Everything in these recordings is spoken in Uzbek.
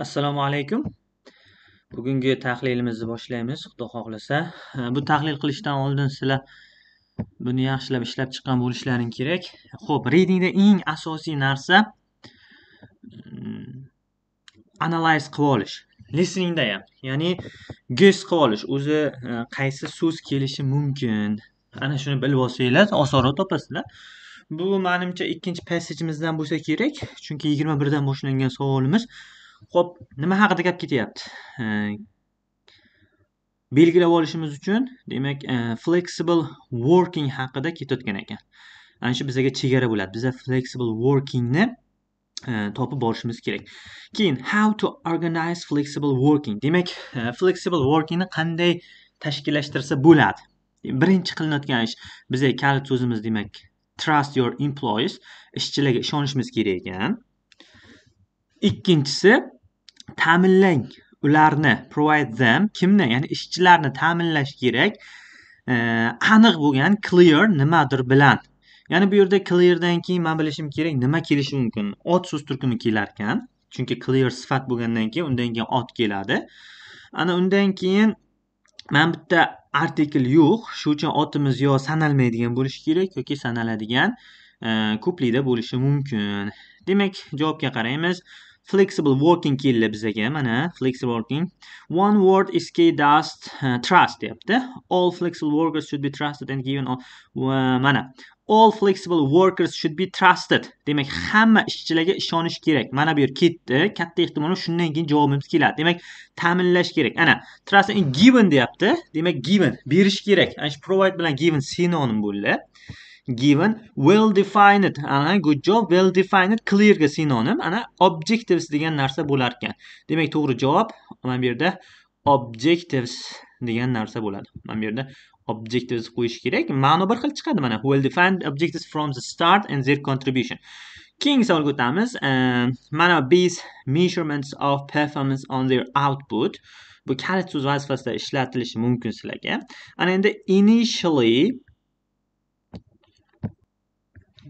assalomu alaykum bugungi tahlilimizni boshlaymiz xudo xohlasa bu tahlil qilishdan oldin sizlar buni yaxshilab ishlab chiqqan bo'lishlaring kerak ho'p readingda eng asosiy narsa mm, analiz qilib olish listeningda ham ya'ni gess qilib olish o'zi e, qaysi so'z kelishi mumkin ana shuni bilib olsanglar osonroq topasizlar bu manimcha ikkinchi passejimizdan bo'lsa kerak chunki yigirma birdan boshlangan savolimiz Xo'p, nima haqida gap ketyapti? Belgilab olishimiz uchun, demak, e, flexible working haqida ketayotgan ekan. Ana shu bizaga chegara bo'ladi. Biza flexible workingni e, topib borishimiz kerak. Keyin how to organize flexible working. Demak, e, flexible workingni qanday tashkillashtirsa bo'ladi? Birinchi qilinayotgan ish, bizga kalit so'zimiz demak, trust your employees, ishchilarga ishonishimiz kerak ekan. Ikkinchisi ta'minlang ularni provide them kimni ya'ni ishchilarni ta'minlash kerak aniq bo'lgan clear nimadir bilan ya'ni bu yerda cleardan keyin man bilishim kerak nima kelishi mumkin ot so'z turkumi kelar ekan chunki clear sifat bo'lgandan keyin undan keyin ot keladi ana undan keyin man bitta artikl yo'q shu uchun otimiz yo sanalmaydigan bo'lishi kerak yoki sanaladigan ko'plikda bo'lishi mumkin demak javobga qaraymiz flexible working keldi bizaga mana flexible working one word is key dust uh, trust deyapti all flexible workers should be trusted and given all, uh, mana all flexible workers should be trusted demak hamma ishchilarga ishonish kerak mana bu yer ketdi katta ehtimol shundan keyin javobimiz keladi demak ta'minlash kerak ana trust and given deyapti demak given berish kerak ana shu provide bilan given sinonim bo'ldi given well defined ana good job well defined ga sinonim ana objectives degan narsa bo'lar ekan demak to'g'ri javob mana bu yerda objectives degan narsa bo'ladi mana bu yerda objectives qo'yish kerak ma'no bir xil chiqadi mana well defined objectives from the start and their contribution keyingi savolga o'tamiz ehm, mana base measurements of performance on their output bu kalit so'z vazifasida ishlatilishi mumkin sizlarga ana endi initially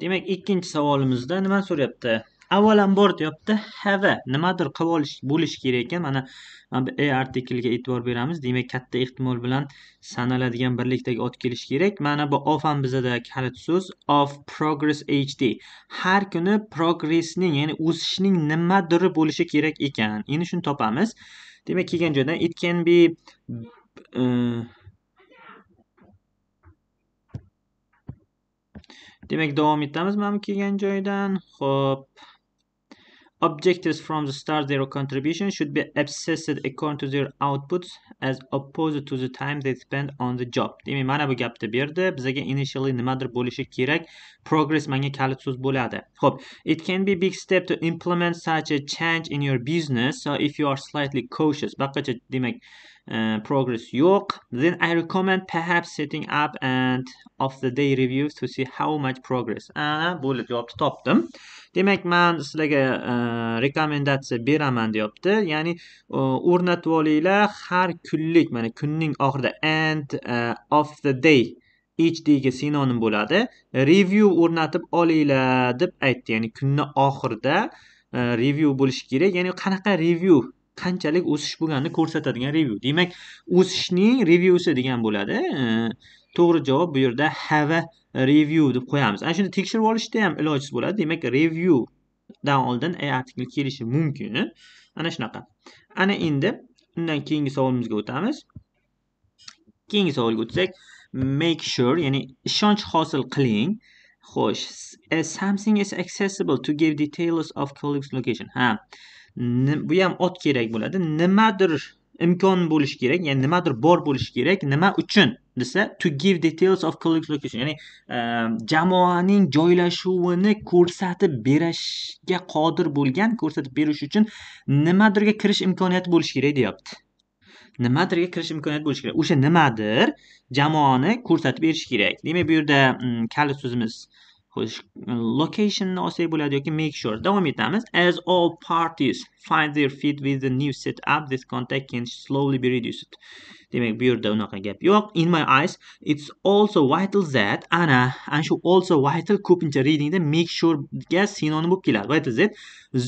demak ikkinchi savolimizda nima so'rayapti avvalambor deyapti have nimadir qilib olish bo'lishi kerak ekan mana mana bu e artikliga e'tibor beramiz demak katta ehtimol bilan sanaladigan birlikdagi ot kelishi kerak mana bu of ham bizada kalit so'z of progress hd har kuni progressning ya'ni o'sishning nimadir bo'lishi kerak ekan endi shuni topamiz demak kelgan joydan it can be uh, demak davom etamiz mana bu kelgan joydan ho'p objectives from the start zero contribution should be assessed according to their outputs as opposed to the time they spend on the job demak mana bu gapni berdi bizaga initially nimadir bo'lishi kerak progress manga kalit so'z bo'ladi ho'p it can be big step to implement such a change in your business so if you are slightly cautious boqqacha demak uh, progress yo'q then i recommend perhaps setting up and of the day reviews to see how much progress ana ah, bo'lib javobni topdim demak man sizlarga uh, rekomendatsiya beraman deyapti ya'ni o'rnatib uh, olinglar har kunlik mana kunning oxirida and uh, of the day each ga sinonim bo'ladi review o'rnatib olinglar deb aytdi ya'ni kunni oxirida uh, review bo'lishi kerak ya'ni qanaqa review qanchalik o'sish bo'lganini ko'rsatadigan review demak o'sishning reviewsi degan bo'ladi to'g'ri javob bu yerda have review deb qo'yamiz ana shuni tekshirib olishda ham ilojsiz bo'ladi demak reviewdan oldin a e, artikli kelishi mumkin ana shunaqa ana endi undan keyingi savolimizga o'tamiz keyingi savolga o'tsak make sure ya'ni ishonch hosil qiling xo'sh e, something is accessible to give details of colleagues location ha bu ham ot kerak bo'ladi nimadir imkon bo'lishi kerak ya'ni nimadir bor bo'lishi kerak nima uchun desa to give details of collect location ya'ni ehm, jamoaning joylashuvini ko'rsatib berishga qodir bo'lgan ko'rsatib berish uchun nimadirga kirish imkoniyati bo'lishi kerak deyapti nimadirga kirish imkoniyati bo'lishi kerak o'sha nimadir jamoani ko'rsatib berish kerak demak bu yerda mm, kalit so'zimiz Hoş, location o Sebula diyor ki make sure. Devam etmemiz. As all parties find their feet with the new setup, this contact can slowly be reduced. demak bu yerda unaqa gap yo'q in my eyes it's also vital that ana ana shu also vital ko'pincha readingda make sure ga sinonim bo'lib keladi vital that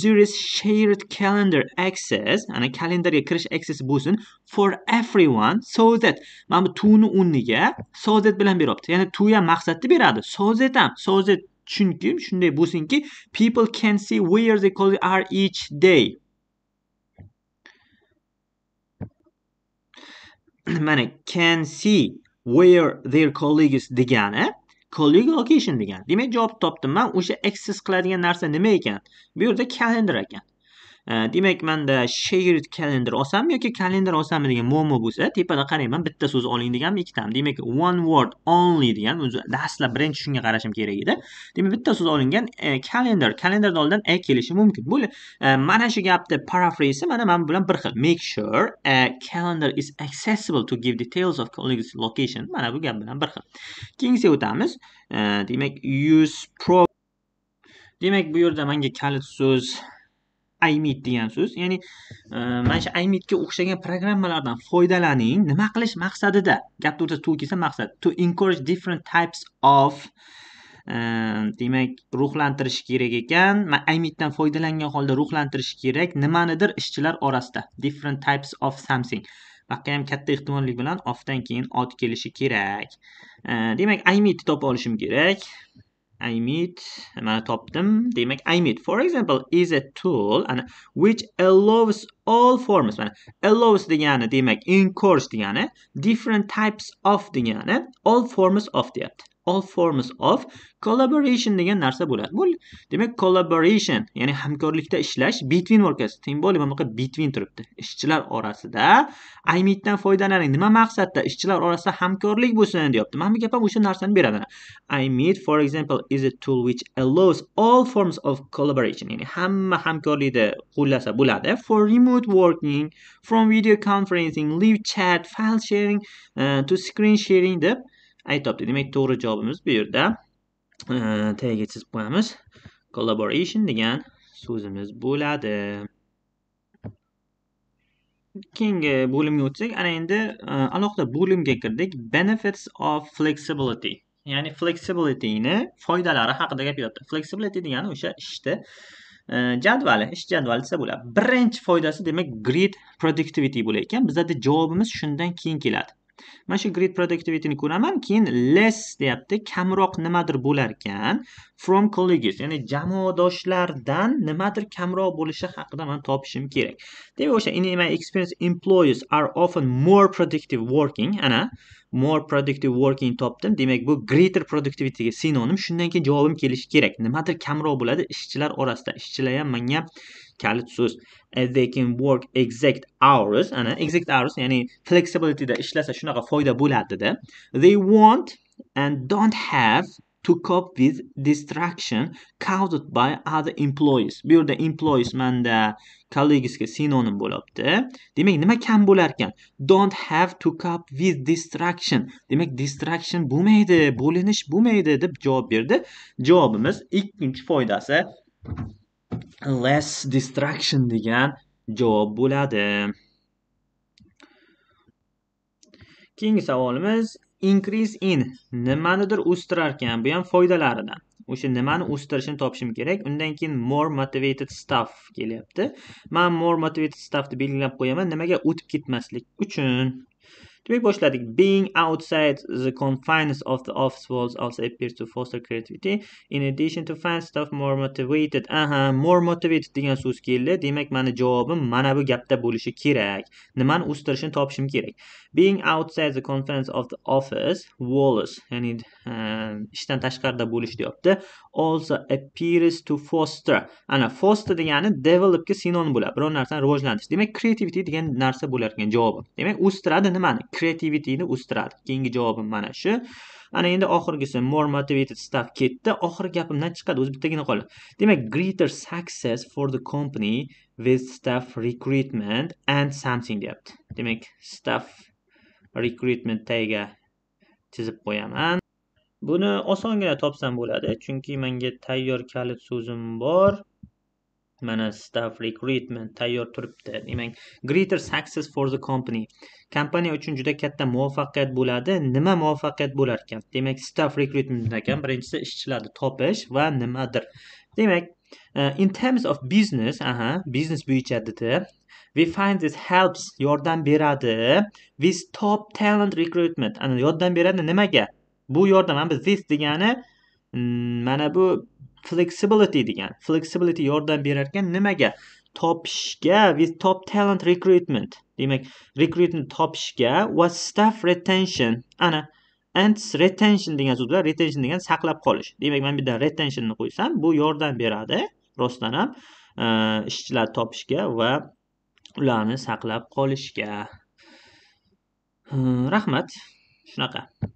there is shared calendar access ana kalendarga kirish access bo'lsin for everyone so that mana bu tuni o'rniga so that bilan beryapti ya'ni to ham maqsadni beradi so that ham so that chunki shunday bo'lsinki people can see where they are each day mana can see where their colleagues degani colleague location degan demak javobni topdim man o'sha access qiladigan narsa nima ekan bu yerda calendar ekan demak manda shared calendar olsammi yoki kalendar olsammi degan muammo bo'lsa tepada qarayman bitta so'z oling deganmi ikkitami demak one word only degan o'zi dastlab birinchi shunga qarashim kerak edi demak bitta so'z olingan e, kalendar kalendarni oldidan a kelishi mumkin bu e, mana shu gapni parafrasi mana mana bu bilan bir xil make sure a calendar is accessible to give details of colleagues location mana bu gap bilan bir xil keyingisiga o'tamiz e, demak use pro demak bu yerda menga kalit so'z iMeet degan so'z ya'ni e, mana shu iMeetga o'xshagan programmalardan foydalaning nima qilish maqsadida gapni o'rtasida to kelsa maqsad to encourage different types of e, demak ruhlantirish kerak ekan iMeetdan foydalangan holda ruhlantirish kerak nimanidir ishchilar orasida different types of something buyoqqa ham katta ehtimollik bilan ofdan keyin ot kelishi kerak e, demak iMeet topa olishim kerak I imid mana topdim demak imid for example is a tool and which allows all forms Man allows the They make in course the degani different types of the degani all forms of the all forms of collaboration degan narsa bo'ladi bu demak collaboration ya'ni hamkorlikda ishlash between workers teng bo'lib buqa between turibdi ishchilar orasida imeetdan meetdan foydalaning nima maqsadda ishchilar orasida hamkorlik bo'lsin deyapti mana bu gap ham o'sha narsani beradi imeet for example is a tool which allows all forms of collaboration ya'ni hamma hamkorlikni qo'llasa bo'ladi for remote working from video conferencing live chat file sharing uh, to screen sharing deb aytib topdik demak to'g'ri javobimiz bu yerda tagiga chizib qo'yamiz collaboration degan so'zimiz bo'ladi keyingi bo'limga o'tsak ana endi e, alohida bo'limga kirdik benefits of flexibility ya'ni flexibilityni foydalari haqida gapiryapti flexibility degani o'sha ishni e, jadvali ish jadvali desa bo'ladi birinchi foydasi demak grid productivity bo'lar ekan bizada javobimiz shundan keyin keladi mana shu grid productivityni ko'raman keyin less deyapti kamroq nimadir bo'lar ekan from colleagues ya'ni jamoadoshlardan nimadir kamroq bo'lishi haqida man topishim kerak demak o'sha in my experience employees are often more productive working ana more productive working topdim demak bu greater productivityga sinonim shundan keyin javobim kelishi kerak nimadir kamroq bo'ladi ishchilar orasida ishchilar ham menga kalit so'z uh, they can work exact hours ana exact hours ya'ni flexibilityda ishlasa shunaqa foyda bo'ladida they want and don't have to cope with distraction caused by other employees bu yerda employees manda kollegisga sinonim bo'lyapti demak nima kam bo'lar ekan don't have to cope with distraction demak distraction bo'lmaydi bo'linish bo'lmaydi deb javob berdi javobimiz ikkinchi foydasi less distraction degan javob bo'ladi keyingi savolimiz increase in nimanidir o'stirarkan bu ham foydalaridan o'sha nimani o'stirishini topishim kerak undan keyin more motivated staff kelyapti man more motivated staffni belgilab qo'yaman nimaga o'tib ketmaslik uchun demak boshladik being outside the confines of the office walls also appears to foster creativity in addition to find stuff more motivated aha more motivated degan so'z keldi demak mani javobim mana bu gapda bo'lishi kerak nimani o'stirishini topishim kerak being outside the confines of the office walls ya'ni ishdan tashqarida bo'lish deyapti also appears to foster ana foster degani developga sinonim bo'ladi biror narsani rivojlantirish demak creativity degan narsa bo'lar ekan javobi demak o'stiradi nimani kreativitini o'stiradi keyingi javobim mana shu ana endi oxirgisi more motivated staff ketdi oxirgi gapimdan chiqadi o'zi bittagina qoldi demak greater success for the company with staff recruitment and something deyapti demak staff recruitment tagiga chizib qo'yaman buni osongina topsam bo'ladi chunki menga tayyor kalit so'zim bor mana staff recruitment tayyor turibdi demak greater success for the company kompaniya uchun juda katta muvaffaqiyat bo'ladi nima muvaffaqiyat bo'lar ekan demak staff recruitment ekan birinchisi ishchilarni topish va nimadir demak e, in terms of business aha biznes bo'yicha dedi we find this helps yordam beradi with top talent recruitment ana yordam beradi nimaga bu yordam mana biz this degani mm, mana bu flexibility degan flexibility yordam berar ekan nimaga topishga with top talent recruitment demak recruitment topishga va staff retention ana and retention degan so'zlar retention degan saqlab qolish demak mana bu yerda retentionni qo'ysam bu yordam beradi rostdan ham e, ishchilar topishga va ularni saqlab qolishga rahmat shunaqa